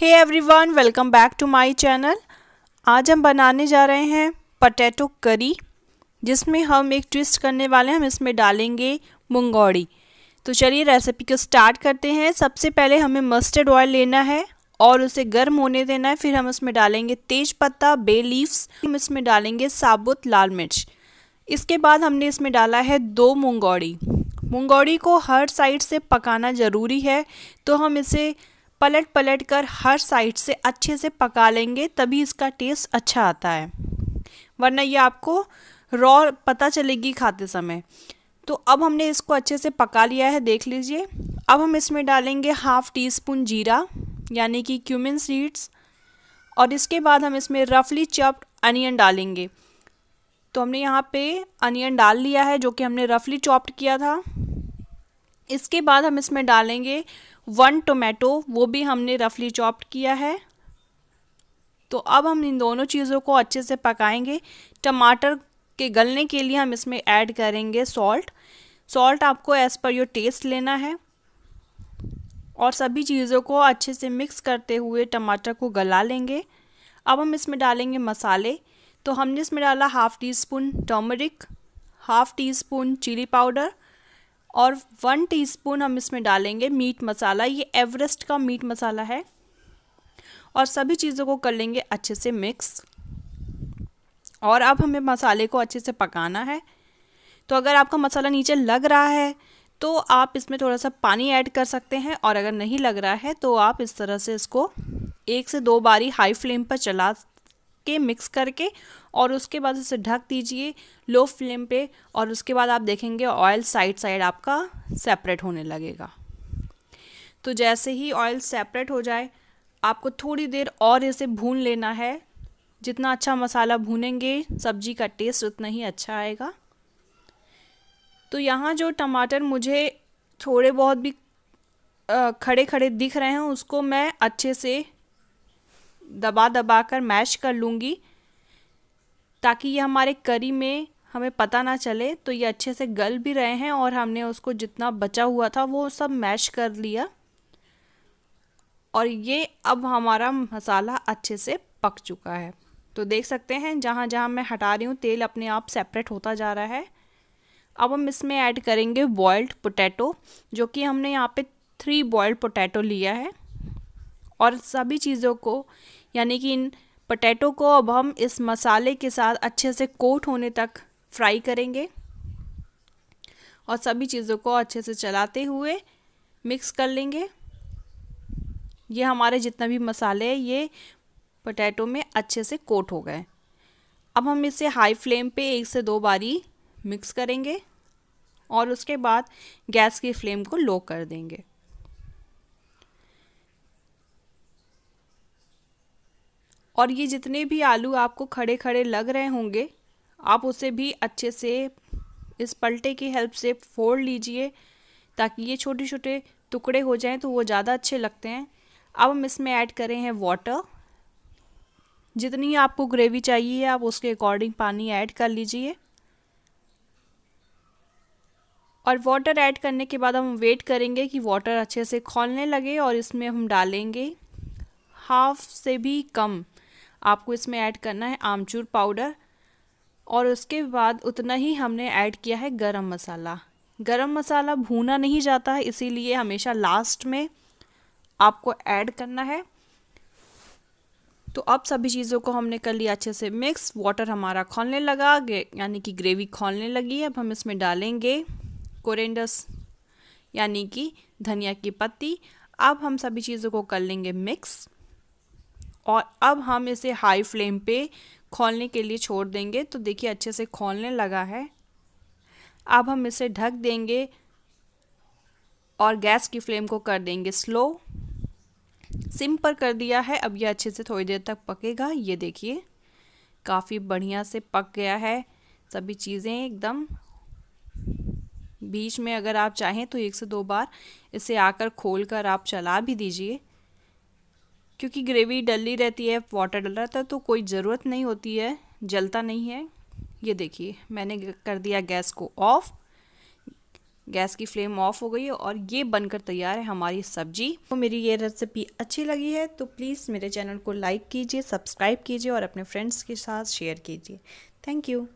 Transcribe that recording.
hey everyone welcome back to my channel आज हम बनाने जा रहे हैं पटैटो करी जिसमें हम एक ट्विस्ट करने वाले हैं हम इसमें डालेंगे मुंगौड़ी तो चलिए रेसिपी को स्टार्ट करते हैं सबसे पहले हमें मस्टर्ड ऑयल लेना है और उसे गर्म होने देना है फिर हम उसमें डालेंगे तेज पत्ता बे लीव्स हम इसमें डालेंगे साबुत लाल मिर्च इसके बाद हमने इसमें डाला है दो मुंगौड़ी मुंगौड़ी को हर साइड से पकाना ज़रूरी है तो हम इसे पलट पलट कर हर साइड से अच्छे से पका लेंगे तभी इसका टेस्ट अच्छा आता है वरना ये आपको रॉ पता चलेगी खाते समय तो अब हमने इसको अच्छे से पका लिया है देख लीजिए अब हम इसमें डालेंगे हाफ़ टी स्पून जीरा यानी कि क्यूमिन सीड्स और इसके बाद हम इसमें रफली चॉप्ड अनियन डालेंगे तो हमने यहाँ पे अनियन डाल लिया है जो कि हमने रफली चॉप्ड किया था इसके बाद हम इसमें डालेंगे वन टोमेटो वो भी हमने रफली चॉप्ड किया है तो अब हम इन दोनों चीज़ों को अच्छे से पकाएंगे टमाटर के गलने के लिए हम इसमें ऐड करेंगे सॉल्ट सॉल्ट आपको एज़ पर योर टेस्ट लेना है और सभी चीज़ों को अच्छे से मिक्स करते हुए टमाटर को गला लेंगे अब हम इसमें डालेंगे मसाले तो हमने इसमें डाला half teaspoon turmeric half teaspoon chilli powder और वन टीस्पून हम इसमें डालेंगे मीट मसाला ये एवरेस्ट का मीट मसाला है और सभी चीज़ों को कर लेंगे अच्छे से मिक्स और अब हमें मसाले को अच्छे से पकाना है तो अगर आपका मसाला नीचे लग रहा है तो आप इसमें थोड़ा सा पानी ऐड कर सकते हैं और अगर नहीं लग रहा है तो आप इस तरह से इसको एक से दो बारी हाई फ्लेम पर चला के मिक्स करके और उसके बाद उसे ढक दीजिए लो फ्लेम पे और उसके बाद आप देखेंगे ऑयल साइड साइड आपका सेपरेट होने लगेगा तो जैसे ही ऑयल सेपरेट हो जाए आपको थोड़ी देर और इसे भून लेना है जितना अच्छा मसाला भूनेंगे सब्जी का टेस्ट उतना ही अच्छा आएगा तो यहाँ जो टमाटर मुझे थोड़े बहुत भी खड़े खड़े दिख रहे हैं उसको मैं अच्छे से दबा दबा कर मैश कर लूँगी ताकि ये हमारे करी में हमें पता ना चले तो ये अच्छे से गल भी रहे हैं और हमने उसको जितना बचा हुआ था वो सब मैश कर लिया और ये अब हमारा मसाला अच्छे से पक चुका है तो देख सकते हैं जहाँ जहाँ मैं हटा रही हूँ तेल अपने आप सेपरेट होता जा रहा है अब हम इसमें ऐड करेंगे बॉयल्ड पोटैटो जो कि हमने यहाँ पे थ्री बॉयल्ड पोटैटो लिया है और सभी चीज़ों को यानी कि इन पटैटो को अब हम इस मसाले के साथ अच्छे से कोट होने तक फ्राई करेंगे और सभी चीज़ों को अच्छे से चलाते हुए मिक्स कर लेंगे ये हमारे जितना भी मसाले हैं ये पटैटो में अच्छे से कोट हो गए अब हम इसे हाई फ्लेम पे एक से दो बारी मिक्स करेंगे और उसके बाद गैस की फ्लेम को लो कर देंगे और ये जितने भी आलू आपको खड़े खड़े लग रहे होंगे आप उसे भी अच्छे से इस पलटे की हेल्प से फोड़ लीजिए ताकि ये छोटे छोटे टुकड़े हो जाएं तो वो ज़्यादा अच्छे लगते हैं अब हम इसमें ऐड करें हैं वाटर जितनी आपको ग्रेवी चाहिए आप उसके अकॉर्डिंग पानी ऐड कर लीजिए और वाटर ऐड करने के बाद हम वेट करेंगे कि वाटर अच्छे से खोलने लगे और इसमें हम डालेंगे हाफ से भी कम आपको इसमें ऐड करना है आमचूर पाउडर और उसके बाद उतना ही हमने ऐड किया है गरम मसाला गरम मसाला भूना नहीं जाता है इसीलिए हमेशा लास्ट में आपको ऐड करना है तो अब सभी चीज़ों को हमने कर लिया अच्छे से मिक्स वाटर हमारा खोलने लगा यानी कि ग्रेवी खोलने लगी अब हम इसमें डालेंगे कोरेंडस यानी कि धनिया की पत्ती अब हम सभी चीज़ों को कर लेंगे मिक्स और अब हम इसे हाई फ्लेम पे खोलने के लिए छोड़ देंगे तो देखिए अच्छे से खोलने लगा है अब हम इसे ढक देंगे और गैस की फ्लेम को कर देंगे स्लो सिम पर कर दिया है अब यह अच्छे से थोड़ी देर तक पकेगा ये देखिए काफ़ी बढ़िया से पक गया है सभी चीज़ें एकदम बीच में अगर आप चाहें तो एक से दो बार इसे आकर खोल कर आप चला भी दीजिए क्योंकि ग्रेवी डली रहती है वाटर डल रहता है तो कोई ज़रूरत नहीं होती है जलता नहीं है ये देखिए मैंने कर दिया गैस को ऑफ़ गैस की फ्लेम ऑफ हो गई है और ये बनकर तैयार है हमारी सब्जी तो मेरी ये रेसिपी अच्छी लगी है तो प्लीज़ मेरे चैनल को लाइक कीजिए सब्सक्राइब कीजिए और अपने फ्रेंड्स के साथ शेयर कीजिए थैंक यू